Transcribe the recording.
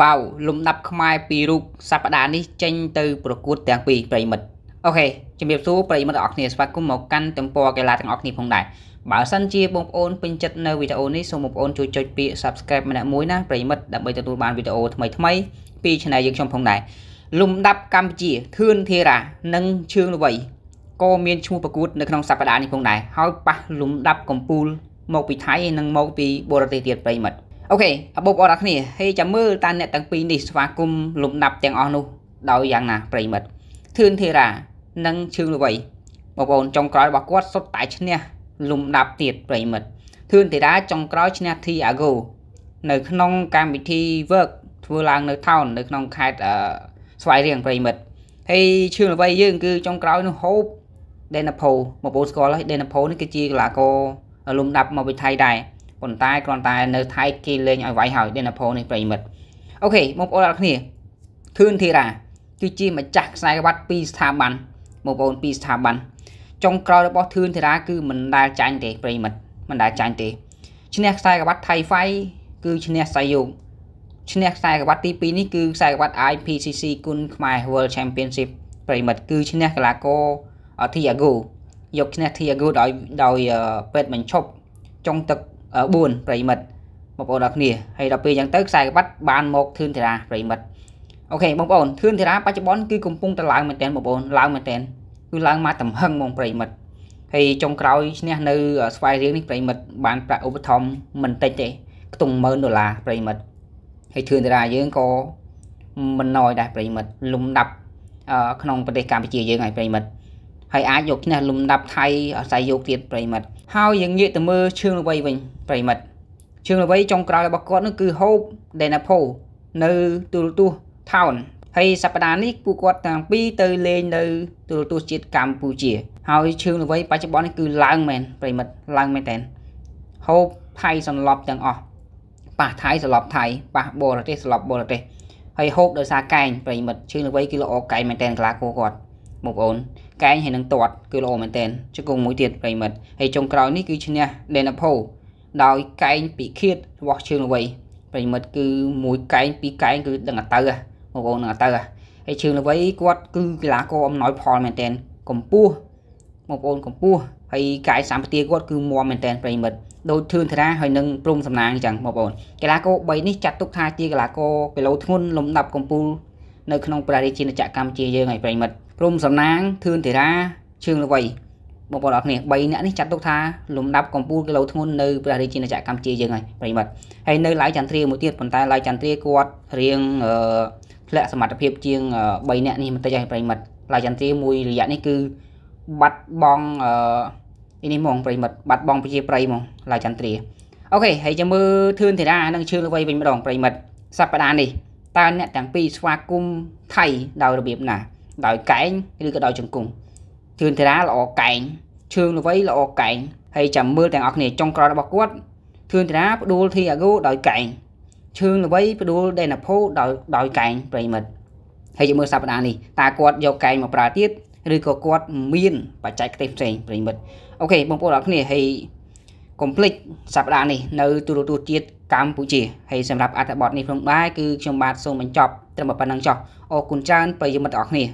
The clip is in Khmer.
វ៉ាវលំដាប់ខ្មែរពីររូបសប្តាហ៍នេះចេញទៅប្រកួត ទាំងពីរប្រិមិត្តអូខេជំរាបសួរប្រិមិត្តអរគ្នាស្វាគមន៍មកកាន់ទំព័រកីឡាទាំងអស់គ្នាផងដែរបើសិនជាបងប្អូនពេញចិត្តនៅវីដេអូនេះសូមបងប្អូនជួយចុចពាក្យ Subscribe ម្នាក់មួយណាប្រិមិត្តដើម្បីទទួលបានវីដេអូថ្មីថ្មីពី Channel យើងខ្ញុំផងដែរលំដាប់កម្ពុជាធឿនធីរានិងឈឿងល្វីក៏មានឈ្មោះប្រកួតនៅក្នុងសប្តាហ៍នេះផងដែរហើយប៉ះលំដាប់កំពូល មកពីថៃនិងមកពីបរទេសទៀតប្រិមិត្តអូខេអបុបអរគ្នាហើយចាំមើលតើអ្នកទាំងពីរនេះស្វាគមន៍លំដាប់ទាំងអស់នោះដោយយ៉ាងណាប្រិមិត្តធឿនធីរ៉ានិងឈឿងល្វីបងប្អូនចុងក្រោយរបស់គាត់សុទ្ធតែឈ្នះលំដាប់ទៀតប្រិមិត្តធឿនធីរ៉ាចុងក្រោយឈ្នះ Thiago នៅក្នុងកម្មវិធី work ធ្វើឡើងនៅ town នៅក្នុងខេត្តស្វាយរៀងប្រិមិត្តហើយឈឿងល្វីយើងគឺចុងក្រោយនោះហូប Denapo បងប្អូនស្គាល់ហើយ Denapo នេះគឺជាកីឡាករលំដាប់មកវិថៃដែរប៉ុន្តែគ្រាន់តែនៅថៃគេលេងឲ្យវាយហើយ Dynapro នេះប្រិមិត្តអូខេបងប្អូនអរគ្នាធឿនធីរ៉ាគឺជាម្ចាស់ខ្សែក្បាត់ពីស្ថាប័នបងប្អូនពីស្ថាប័នចុងក្រោយរបស់ធឿនធីរ៉ាគឺមិនដែលចាញ់ទេប្រិមិត្តមិនដែលចាញ់ទេឈ្នះខ្សែក្បាត់ថៃហ្វាយគឺឈ្នះសាយុឈ្នះខ្សែក្បាត់ទី2នេះគឺខ្សែក្បាត់ IPCC គុណខ្មែរ World Championship ប្រិមិត្តគឺឈ្នះកីឡាករធីអាហ្គូយកឈ្នះធីអាហ្គូដោយដោយពេតមិនឈប់ចុងទឹក4ប្រិមិត្តបងប្អូនអរគ្នាហើយដល់ពេលអញ្ចឹងទៅខ្សែក្បាត់បានមកធឿនធារាប្រិមិត្តអូខេបងប្អូនធឿនធារាបច្ចុប្បន្នគឺកំពុងតែឡើងមែនតើបងប្អូនឡើងមែនតើគឺឡើងមកទំហឹងហ្មងប្រិមិត្តហើយចុងក្រោយឈ្នះនៅស្វាយរៀងនេះប្រិមិត្តបានប្រាក់ឧបត្ថម្ភមិនតិចទេខ្ទង់10000ដុល្លារប្រិមិត្តហើយធឿនធារាយើងក៏មិនណយដែរប្រិមិត្តលំដាប់ក្នុងប្រទេសកម្ពុជាយើងហើយប្រិមិត្តហើយអាចយកឈ្នះលំដាប់ថៃអស័យយកទៀតប្រិមិត្តហើយយើងងាកទៅមើលឈឿងល្វីវិញប្រិមិត្តឈឿងល្វីចុងក្រោយរបស់គាត់នោះគឺ Hope Denapo នៅទូរទស្សន៍ Town ហើយសប្តាហ៍នេះពួកគាត់ទាំងពីរទៅលេងនៅ ទូរទស្សន៍ជាតិកម្ពុជា ហើយឈឿងល្វីបច្ចុប្បន្ននេះគឺឡើងមែនប្រិមិត្តឡើងមែនតែន Hope ថៃសន្លប់ទាំងអស់ប៉ះថៃសន្លប់ថៃប៉ះបរទេសសន្លប់បរទេសហើយ Hope ដោយសារកែងប្រិមិត្តឈឿងល្វីគឺល្អកែងមែនតែនកីឡាករគាត់បងប្អូនកែងហើយនឹងទាត់គឺល្អមែនទែនជង្គង់មួយទៀតប្រិមិត្តហើយចុងក្រោយនេះគឺឈ្នះ Denapo ដោយកែងពីឃាតរបស់ជើងល្វីប្រិមិត្តគឺមួយកែងពីរកែងគឺដឹងអទៅបងប្អូនដឹងអទៅហើយជើងល្វីគាត់គឺកីឡាករអំណោយផលមែនទែនកម្ពស់បងប្អូនកម្ពស់ហើយកាយសម្បទាគាត់គឺមាំមែនទែនប្រិមិត្តដូចធឿនធារាហើយនឹងព្រំសំណាងអញ្ចឹងបងប្អូនកីឡាករ3នេះចាត់ទុកថាជាកីឡាករគីឡូធ្ងន់លំដាប់កំពូលនៅក្នុងព្រះរាជាណាចក្រកម្ពុជាយើងហើយប្រិមិត្តព្រមសំណាងធឿនធីរាជឿងលវៃបងប្អូនអរគ្នា3នាក់នេះចាត់ទុកថាលំដាប់កំពូលគីឡូធ្ងន់នៅព្រះរាជាណាចក្រកម្ពុជាយើងហើយប្រិមត្តហើយនៅឡាយចន្ទ្រាមួយទៀតប៉ុន្តែឡាយចន្ទ្រាគាត់រៀងធ្លាក់សមត្ថភាពជាង3នាក់នេះបន្តិចហើយប្រិមត្តឡាយចន្ទ្រាមួយរយៈនេះគឺបាត់បង់នេះហ្មងប្រិមត្តបាត់បង់ប្រជាប្រិយហ្មងឡាយចន្ទ្រាអូខេហើយចាំមើលធឿនធីរានិងជឿលវៃវិញម្ដងប្រិមត្តសប្តាហ៍នេះតើអ្នកទាំងពីរស្វាគមន៍ថៃដោយរបៀបណាដោយកែងឬក៏ដោយជង្គង់ជឿនធារាល្អកែងឈឿងល្វីល្អកែងហើយចាំមើលទាំងអស់គ្នាចុងក្រោយរបស់គាត់ធឿនធារាផ្ដួលធីអាហ្គូដោយកែងឈឿងល្វីផ្ដួលដេណាផូដោយដោយកែងប្រិមិត្តហើយយើងមើលសប្តាហ៍នេះតើគាត់យកកែងមកប្រើទៀតឬក៏គាត់មាន បច្ចេកទេសផ្សេងប្រិមិត្តអូខេបងប្អូនអរគ្នាហើយកុំភ្លេចសប្តាហ៍នេះនៅទូរទស្សន៍ជាតិកម្ពុជាហើយសម្រាប់អត្ថបទនេះផងដែរគឺខ្ញុំបាទសូមបញ្ចប់ត្រឹមប៉ុណ្្នឹងចុះអរគុណច្រើនប្រិយមិត្តអរគ្នា